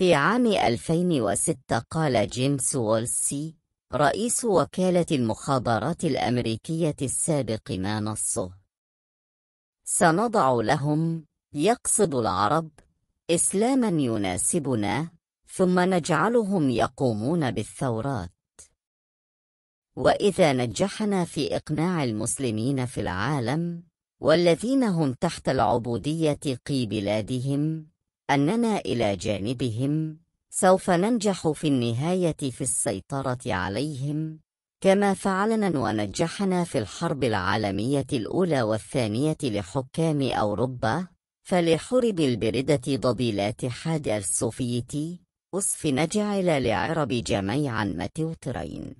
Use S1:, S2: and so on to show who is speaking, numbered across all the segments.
S1: في عام 2006 قال جيمس وولسي رئيس وكالة المخابرات الأمريكية السابق ما نصه سنضع لهم يقصد العرب إسلاما يناسبنا ثم نجعلهم يقومون بالثورات وإذا نجحنا في إقناع المسلمين في العالم والذين هم تحت العبودية قي بلادهم أننا إلى جانبهم سوف ننجح في النهاية في السيطرة عليهم كما فعلنا ونجحنا في الحرب العالمية الأولى والثانية لحكام أوروبا فلحرب البردة ضبيلات حاد السوفيتي أصف نجعل لعرب جميعا متوترين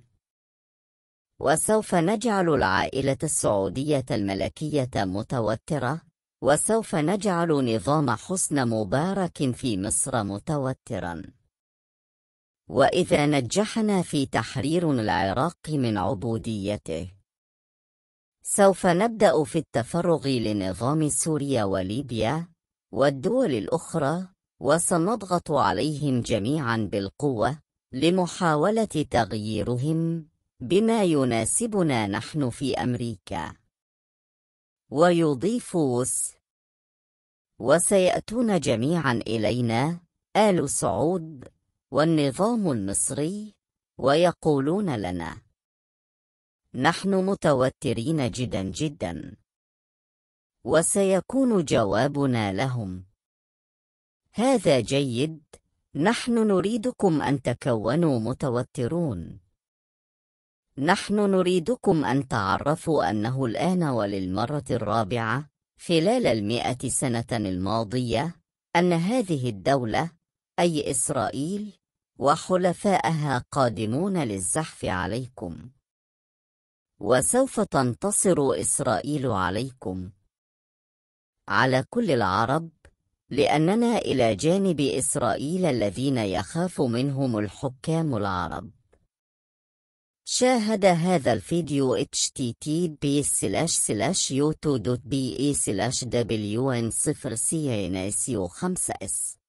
S1: وسوف نجعل العائلة السعودية الملكية متوترة وسوف نجعل نظام حسن مبارك في مصر متوترا وإذا نجحنا في تحرير العراق من عبوديته سوف نبدأ في التفرغ لنظام سوريا وليبيا والدول الأخرى وسنضغط عليهم جميعا بالقوة لمحاولة تغييرهم بما يناسبنا نحن في أمريكا ويضيف وس وسيأتون جميعا إلينا آل سعود والنظام المصري ويقولون لنا نحن متوترين جدا جدا وسيكون جوابنا لهم هذا جيد نحن نريدكم أن تكونوا متوترون نحن نريدكم أن تعرفوا أنه الآن وللمرة الرابعة خلال المئة سنة الماضية أن هذه الدولة أي إسرائيل وحلفائها قادمون للزحف عليكم وسوف تنتصر إسرائيل عليكم على كل العرب لأننا إلى جانب إسرائيل الذين يخاف منهم الحكام العرب شاهد هذا الفيديو http youtubebe wn 0 cnsu 5 s